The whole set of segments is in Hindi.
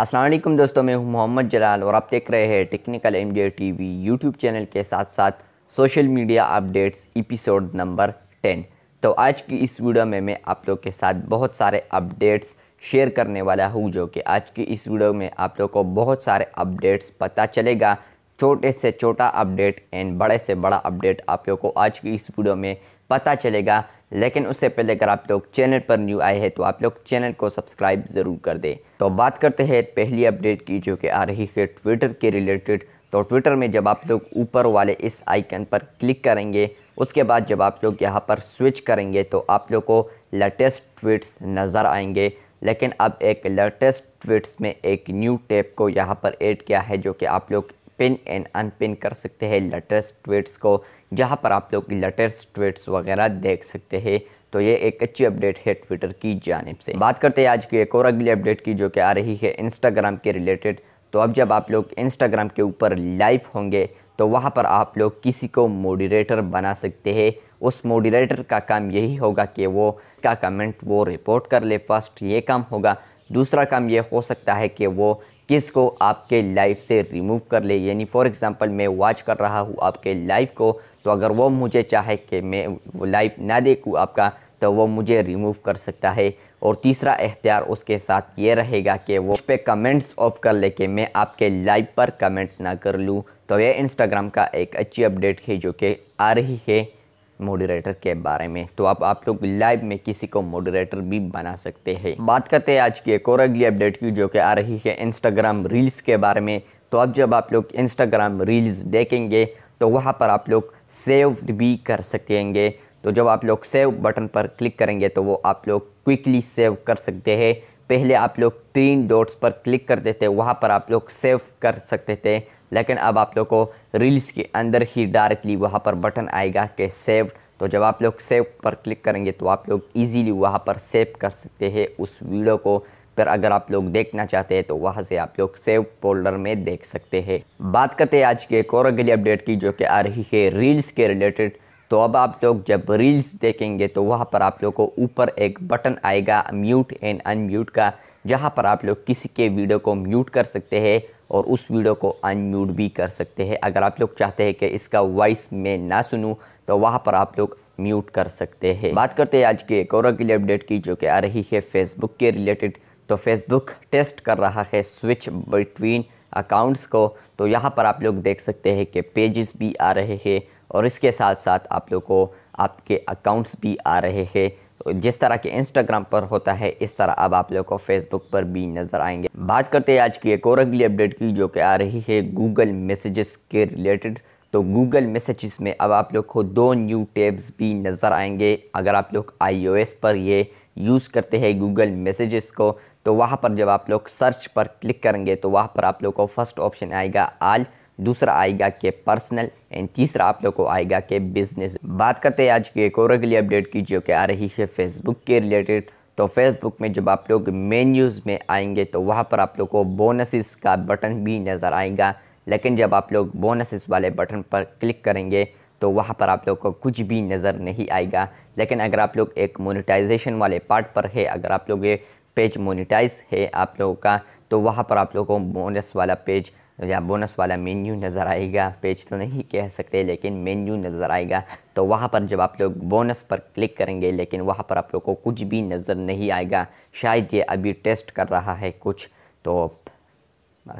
असलम दोस्तों मैं हूँ मोहम्मद जलाल और आप देख रहे हैं technical M D V YouTube channel के साथ साथ social media updates episode number ten तो आज की इस वीडियो में मैं आप लोग के साथ बहुत सारे अपडेट्स शेयर करने वाला हूँ जो कि आज की इस वीडियो में आप लोग को बहुत सारे अपडेट्स पता चलेगा छोटे से छोटा अपडेट एंड बड़े से बड़ा अपडेट आप लोग को आज की इस वीडियो में पता चलेगा लेकिन उससे पहले अगर आप लोग चैनल पर न्यू आए हैं तो आप लोग चैनल को सब्सक्राइब ज़रूर कर दें तो बात करते हैं पहली अपडेट की जो कि आ रही है ट्विटर के रिलेटेड तो ट्विटर में जब आप लोग ऊपर वाले इस आइकन पर क्लिक करेंगे उसके बाद जब आप लोग यहाँ पर स्विच करेंगे तो आप लोग को लेटेस्ट ट्वीट्स नज़र आएंगे लेकिन अब एक लेटेस्ट ट्वीट्स में एक न्यू टैब को यहाँ पर ऐड किया है जो कि आप लोग पिन एंड अनपिन कर सकते हैं लेटेस्ट ट्वीट्स को जहाँ पर आप लोग लेटेस्ट ट्वीट्स वगैरह देख सकते हैं तो ये एक अच्छी अपडेट है ट्विटर की जानब से बात करते हैं आज की एक और अगली अपडेट की जो कि आ रही है इंस्टाग्राम के रिलेटेड तो अब जब आप लोग इंस्टाग्राम के ऊपर लाइव होंगे तो वहाँ पर आप लोग किसी को मोडरेटर बना सकते हैं उस मोडरेटर का काम यही होगा कि वो का कमेंट वो रिपोर्ट कर ले फर्स्ट ये काम होगा दूसरा काम ये हो सकता है कि वो किस को आपके लाइफ से रिमूव कर ले यानी फॉर एग्ज़ाम्पल मैं वॉच कर रहा हूँ आपके लाइफ को तो अगर वो मुझे चाहे कि मैं वो लाइफ ना देखूँ आपका तो वो मुझे रिमूव कर सकता है और तीसरा एहतियार उसके साथ ये रहेगा कि वो उस पर कमेंट्स ऑफ कर ले कि मैं आपके लाइव पर कमेंट ना कर लूँ तो ये इंस्टाग्राम का एक अच्छी अपडेट है जो कि आ रही है मॉडरेटर के बारे में तो आप आप लोग लाइव में किसी को मॉडरेटर भी बना सकते हैं बात करते हैं आज की एक और अगली अपडेट की जो कि आ रही है इंस्टाग्राम रील्स के बारे में तो अब जब आप लोग इंस्टाग्राम रील्स देखेंगे तो वहाँ पर आप लोग सेव्ड भी कर सकेंगे तो जब आप लोग सेव बटन पर क्लिक करेंगे तो वो आप लोग क्विकली सेव कर सकते हैं पहले आप लोग तीन डॉट्स पर क्लिक करते थे वहाँ पर आप लोग सेव कर सकते थे लेकिन अब आप लोग को रील्स के अंदर ही डायरेक्टली वहाँ पर बटन आएगा कि सेव तो जब आप लोग सेव पर क्लिक करेंगे तो आप लोग इजीली वहाँ पर सेव कर सकते हैं उस वीडियो को पर अगर आप लोग देखना चाहते हैं तो वहाँ से आप लोग सेव फोल्डर में देख सकते हैं बात करते हैं आज के अगली अपडेट की जो कि आ रही है रील्स के रिलेटेड तो अब आप लोग जब रील्स देखेंगे तो वहाँ पर आप लोग को ऊपर एक बटन आएगा म्यूट एंड अनम्यूट का जहाँ पर आप लोग किसी के वीडियो को म्यूट कर सकते हैं और उस वीडियो को अनम्यूट भी कर सकते हैं अगर आप लोग चाहते हैं कि इसका वॉइस में ना सुनूँ तो वहाँ पर आप लोग म्यूट कर सकते हैं बात करते हैं आज के एक और अगली अपडेट की जो कि आ रही है फेसबुक के रिलेटेड तो फेसबुक टेस्ट कर रहा है स्विच बिटवीन अकाउंट्स को तो यहाँ पर आप लोग देख सकते हैं कि पेजेस भी आ रहे हैं और इसके साथ साथ आप लोग को आपके अकाउंट्स भी आ रहे हैं जिस तरह के इंस्टाग्राम पर होता है इस तरह अब आप लोग को फेसबुक पर भी नज़र आएंगे बात करते हैं आज की एक और अगली अपडेट की जो कि आ रही है गूगल मैसेजेस के रिलेटेड तो गूगल मैसेजेस में अब आप लोग को दो न्यू टैब्स भी नज़र आएंगे अगर आप लोग आईओएस पर ये यूज़ करते हैं गूगल मैसेजेस को तो वहाँ पर जब आप लोग सर्च पर क्लिक करेंगे तो वहाँ पर आप लोग को फर्स्ट ऑप्शन आएगा आल दूसरा आएगा के पर्सनल एंड तीसरा आप लोग को आएगा कि बिज़नेस बात करते हैं आज की एक और अगली अपडेट की जो कि आ रही है फेसबुक के रिलेटेड तो फेसबुक में जब आप लोग मेन्यूज़ में आएंगे तो वहाँ पर आप लोग को बोनसेस का बटन भी नज़र आएगा लेकिन जब आप लोग बोनसेस वाले बटन पर क्लिक करेंगे तो वहाँ पर आप लोग को कुछ भी नज़र नहीं आएगा लेकिन अगर आप लोग एक मोनिटाइजेशन वाले पार्ट पर है अगर आप लोग ये पेज मोनिटाइज है आप लोगों का तो वहाँ पर आप लोगों को बोनस वाला पेज या बोनस वाला मेन्यू नज़र आएगा पेज तो नहीं कह सकते लेकिन मेन्यू नज़र आएगा तो वहाँ पर जब आप लोग बोनस पर क्लिक करेंगे लेकिन वहाँ पर आप लोग को कुछ भी नज़र नहीं आएगा शायद ये अभी टेस्ट कर रहा है कुछ तो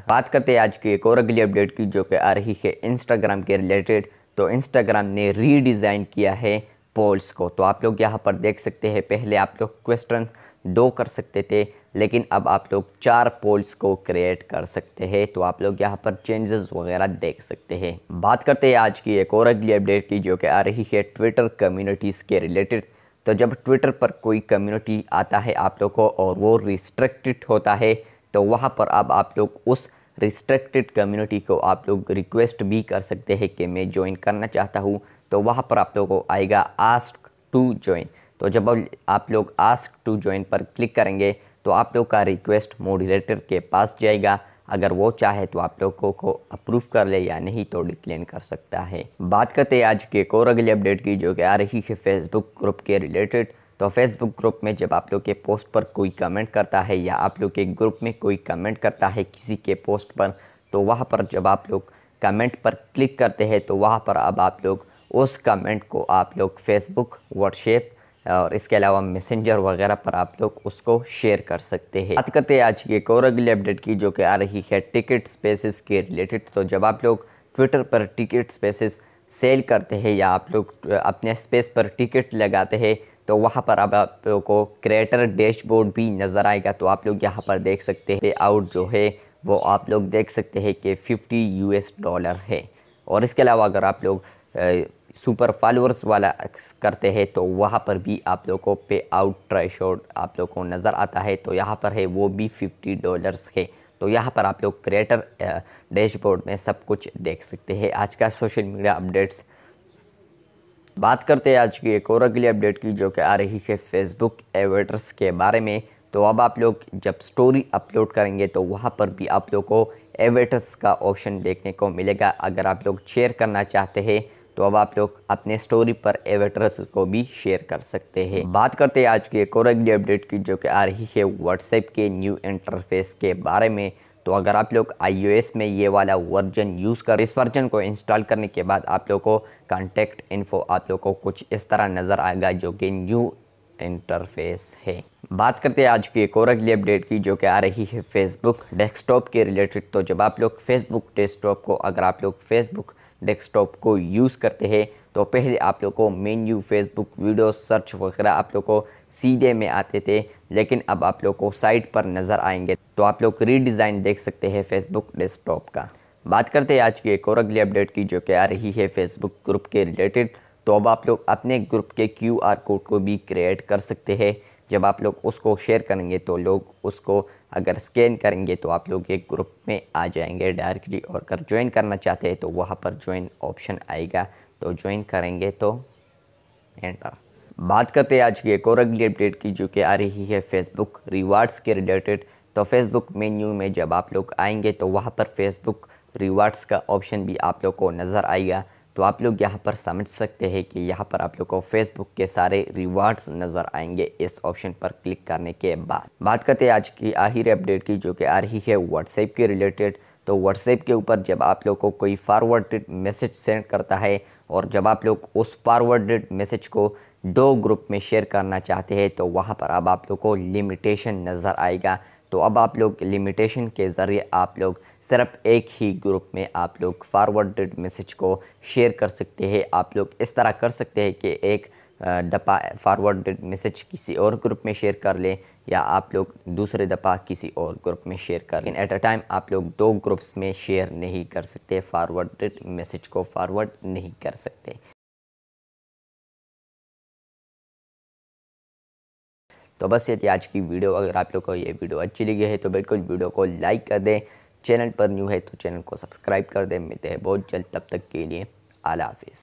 बात करते हैं आज की एक और अगली अपडेट की जो कि आ रही है इंस्टाग्राम के रिलेटेड तो इंस्टाग्राम ने रीडिज़ाइन किया है पोल्स को तो आप लोग यहाँ पर देख सकते हैं पहले आप लोग क्वेश्चन दो कर सकते थे लेकिन अब आप लोग चार पोल्स को क्रिएट कर सकते हैं तो आप लोग यहाँ पर चेंजेस वगैरह देख सकते हैं बात करते हैं आज की एक और अगली अपडेट की जो कि आ रही है ट्विटर कम्युनिटीज़ के रिलेटेड तो जब ट्विटर पर कोई कम्युनिटी आता है आप लोग को और वो रिस्ट्रिक्टेड होता है तो वहाँ पर अब आप लोग उस रिस्ट्रिक्टेड कम्युनिटी को आप लोग रिक्वेस्ट भी कर सकते हैं कि मैं ज्वाइन करना चाहता हूँ तो वहाँ पर आप लोगों को आएगा आस्क टू ज्वाइन तो जब आप लोग आस्क टू ज्वाइन पर क्लिक करेंगे तो आप लोग का रिक्वेस्ट मॉडरेटर के पास जाएगा अगर वो चाहे तो आप लोगों को अप्रूव कर ले या नहीं तो डिक्लेन कर सकता है बात करते हैं आज के एक और अगले अपडेट की जो कि आ रही है फेसबुक ग्रुप के रिलेटेड तो फेसबुक ग्रुप में जब आप लोग के पोस्ट पर कोई कमेंट करता है या आप लोग के ग्रुप में कोई कमेंट करता है किसी के पोस्ट पर तो वहाँ पर जब आप लोग कमेंट पर क्लिक करते हैं तो वहाँ पर अब आप लोग उस कमेंट को आप लोग फेसबुक व्हाट्सएप और इसके अलावा मैसेंजर वगैरह पर आप लोग उसको शेयर कर सकते हैं बात करते हैं आज की एक और अगली अपडेट की जो कि आ रही है टिकट स्पेसेस के रिलेटेड तो जब आप लोग ट्विटर पर टिकट स्पेसेस सेल करते हैं या आप लोग अपने स्पेस पर टिकट लगाते हैं तो वहाँ पर अब आप लोग को क्रिएटर डैशबोर्ड भी नज़र आएगा तो आप लोग यहाँ पर देख सकते हैं आउट जो है वो आप लोग देख सकते हैं कि 50 यूएस डॉलर है और इसके अलावा अगर आप लोग सुपर फॉलोअर्स वाला करते हैं तो वहाँ पर भी आप लोगों को पे आउट ट्राई शॉट आप लोगों को नज़र आता है तो यहाँ पर है वो भी फिफ्टी डॉलर्स है तो यहाँ पर आप लोग क्रिएटर डैशबोर्ड में सब कुछ देख सकते हैं आज का सोशल मीडिया अपडेट्स बात करते हैं आज की एक और अगली अपडेट की जो कि आ रही है फेसबुक एवेटर्स के बारे में तो अब आप लोग जब स्टोरी अपलोड करेंगे तो वहाँ पर भी आप लोग को एवेटर्स का ऑप्शन देखने को मिलेगा अगर आप लोग शेयर करना चाहते हैं तो अब आप लोग अपने स्टोरी पर एवेटर्स को भी शेयर कर सकते हैं बात करते हैं आज की एक और अगली अपडेट की जो कि आ रही है व्हाट्सएप के न्यू इंटरफेस के बारे में तो अगर आप लोग आईओएस में ये वाला वर्जन यूज़ कर इस वर्जन को इंस्टॉल करने के बाद आप लोग को कॉन्टेक्ट इन्फो आप लोग को कुछ इस तरह नज़र आएगा जो कि न्यू इंटरफेस है बात करते हैं आज की एक और अगली अपडेट की जो कि आ रही है फेसबुक डेस्कटॉप के रिलेटेड तो जब आप लोग फेसबुक डेस्कटॉप को अगर आप लोग फेसबुक डेस्कटॉप को यूज़ करते हैं तो पहले आप लोग को मेन्यू फेसबुक वीडियो सर्च वगैरह आप लोग को सीधे में आते थे लेकिन अब आप लोग को साइट पर नज़र आएंगे तो आप लोग रीडिज़ाइन देख सकते हैं फेसबुक डेस्कटॉप का बात करते हैं आज की एक और अगली अपडेट की जो कि आ रही है फेसबुक ग्रुप के रिलेटेड तो अब आप लोग अपने ग्रुप के क्यू आर कोड को भी क्रिएट कर सकते हैं जब आप लोग उसको शेयर करेंगे तो लोग उसको अगर स्कैन करेंगे तो आप लोग एक ग्रुप में आ जाएंगे डायरेक्टली और अगर ज्वाइन करना चाहते हैं तो वहाँ पर ज्वाइन ऑप्शन आएगा तो ज्वाइन करेंगे तो एंटर uh, बात करते हैं आज की एक और अगली अपडेट की जो कि आ रही है फेसबुक रिवार्ड्स के रिलेटेड तो फेसबुक मेन्यू में जब आप लोग आएंगे तो वहाँ पर फेसबुक रिवार्ड्स का ऑप्शन भी आप लोग को नज़र आएगा तो आप लोग यहाँ पर समझ सकते हैं कि यहाँ पर आप लोग को फेसबुक के सारे रिवार्ड्स नज़र आएंगे इस ऑप्शन पर क्लिक करने के बाद बात करते हैं आज की आखिर अपडेट की जो कि आ रही है व्हाट्सएप के रिलेटेड तो व्हाट्सएप के ऊपर जब आप लोग को कोई फारवर्डेड मैसेज सेंड करता है और जब आप लोग उस फारवर्डेड मैसेज को दो ग्रुप में शेयर करना चाहते हैं तो वहाँ पर अब आप लोग को लिमिटेशन नज़र आएगा तो अब आप लोग लिमिटेशन के ज़रिए आप लोग सिर्फ एक ही ग्रुप में आप लोग फारवर्डेड मैसेज को शेयर कर सकते हैं आप लोग इस तरह कर सकते हैं कि एक दफ़ा फारवर्डेड मैसेज किसी और ग्रुप में शेयर कर लें या आप लोग दूसरे दफ़ा किसी और ग्रुप में शेयर कर लें एट अ टाइम आप लोग दो ग्रुप्स में शेयर नहीं कर सकते फारवर्डेड मैसेज को फारवर्ड नहीं कर सकते तो बस ये थी आज की वीडियो अगर आप लोग को ये वीडियो अच्छी लगी है तो बिल्कुल वीडियो को लाइक कर दें चैनल पर न्यू है तो चैनल को सब्सक्राइब कर दें मिलते हैं बहुत जल्द तब तक के लिए अला हाफिज़